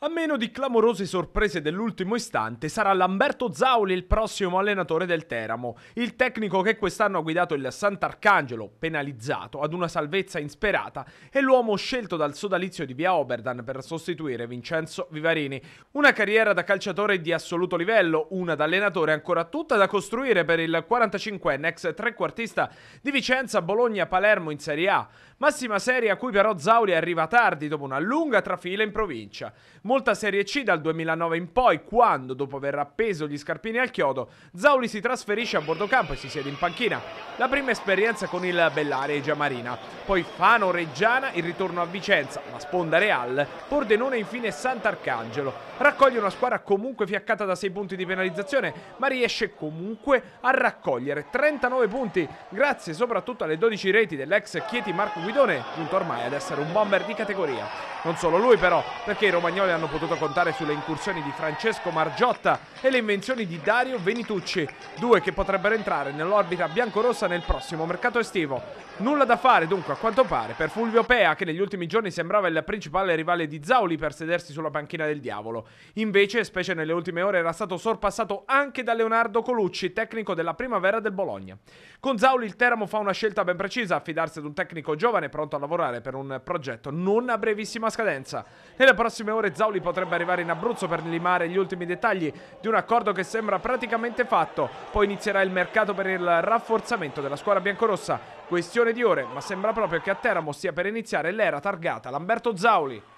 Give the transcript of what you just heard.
A meno di clamorose sorprese dell'ultimo istante, sarà Lamberto Zauli il prossimo allenatore del Teramo, il tecnico che quest'anno ha guidato il Sant'Arcangelo, penalizzato, ad una salvezza insperata, e l'uomo scelto dal sodalizio di Via Oberdan per sostituire Vincenzo Vivarini. Una carriera da calciatore di assoluto livello, una da allenatore ancora tutta da costruire per il 45enne ex trequartista di Vicenza, Bologna, Palermo in Serie A, massima serie a cui però Zauli arriva tardi dopo una lunga trafila in provincia. Molta Serie C dal 2009 in poi, quando, dopo aver appeso gli scarpini al chiodo, Zauli si trasferisce a Bordocampo e si siede in panchina. La prima esperienza con il Bellare e Giamarina, poi Fano, Reggiana, il ritorno a Vicenza, la sponda Real, Pordenone e infine Sant'Arcangelo. Raccoglie una squadra comunque fiaccata da 6 punti di penalizzazione, ma riesce comunque a raccogliere 39 punti, grazie soprattutto alle 12 reti dell'ex Chieti Marco Guidone, giunto ormai ad essere un bomber di categoria. Non solo lui però, perché i romagnoli hanno potuto contare sulle incursioni di Francesco Margiotta e le invenzioni di Dario Venitucci, due che potrebbero entrare nell'orbita biancorossa nel prossimo mercato estivo. Nulla da fare dunque a quanto pare per Fulvio Pea che negli ultimi giorni sembrava il principale rivale di Zauli per sedersi sulla panchina del diavolo. Invece, specie nelle ultime ore, era stato sorpassato anche da Leonardo Colucci, tecnico della primavera del Bologna. Con Zauli il Teramo fa una scelta ben precisa, affidarsi ad un tecnico giovane pronto a lavorare per un progetto non a brevissima scadenza. Nelle prossime ore Zauli Sauli potrebbe arrivare in Abruzzo per limare gli ultimi dettagli di un accordo che sembra praticamente fatto. Poi inizierà il mercato per il rafforzamento della squadra biancorossa. Questione di ore, ma sembra proprio che a Teramo stia per iniziare l'era targata Lamberto Zauli.